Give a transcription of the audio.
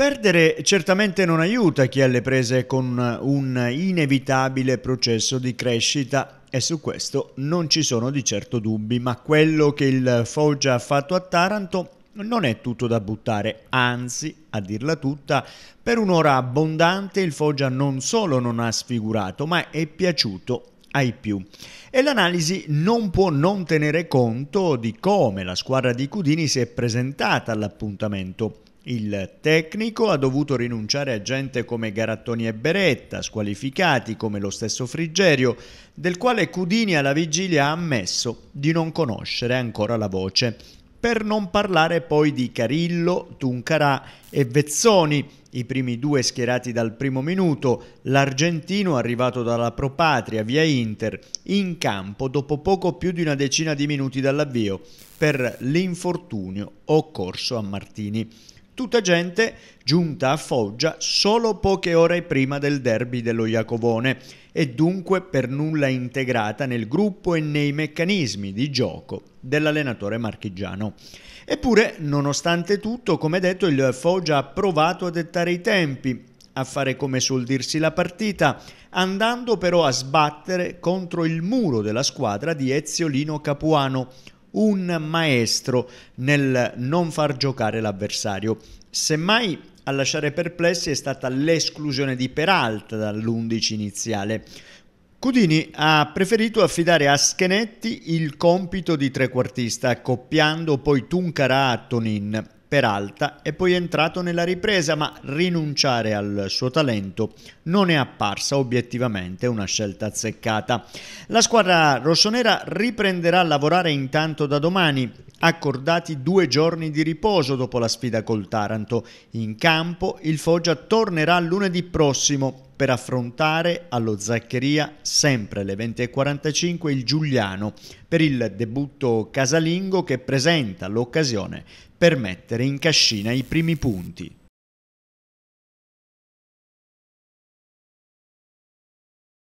Perdere certamente non aiuta chi è alle prese con un inevitabile processo di crescita e su questo non ci sono di certo dubbi, ma quello che il Foggia ha fatto a Taranto non è tutto da buttare, anzi, a dirla tutta, per un'ora abbondante il Foggia non solo non ha sfigurato, ma è piaciuto ai più. E l'analisi non può non tenere conto di come la squadra di Cudini si è presentata all'appuntamento. Il tecnico ha dovuto rinunciare a gente come Garattoni e Beretta, squalificati come lo stesso Frigerio, del quale Cudini alla vigilia ha ammesso di non conoscere ancora la voce. Per non parlare poi di Carillo, Tuncarà e Vezzoni, i primi due schierati dal primo minuto, l'argentino arrivato dalla Propatria via Inter, in campo dopo poco più di una decina di minuti dall'avvio, per l'infortunio occorso a Martini tutta gente giunta a Foggia solo poche ore prima del derby dello Iacovone e dunque per nulla integrata nel gruppo e nei meccanismi di gioco dell'allenatore marchigiano. Eppure, nonostante tutto, come detto, il Foggia ha provato a dettare i tempi, a fare come suol dirsi la partita, andando però a sbattere contro il muro della squadra di Eziolino Capuano, un maestro nel non far giocare l'avversario. Semmai a lasciare perplessi è stata l'esclusione di Peralta dall'11 iniziale. Cudini ha preferito affidare a Schenetti il compito di trequartista, accoppiando poi Tuncarà a Tonin. Peralta è poi entrato nella ripresa, ma rinunciare al suo talento non è apparsa obiettivamente una scelta azzeccata. La squadra rossonera riprenderà a lavorare intanto da domani accordati due giorni di riposo dopo la sfida col Taranto. In campo il Foggia tornerà lunedì prossimo per affrontare allo Zaccheria sempre alle 20.45 il Giuliano per il debutto casalingo che presenta l'occasione per mettere in cascina i primi punti.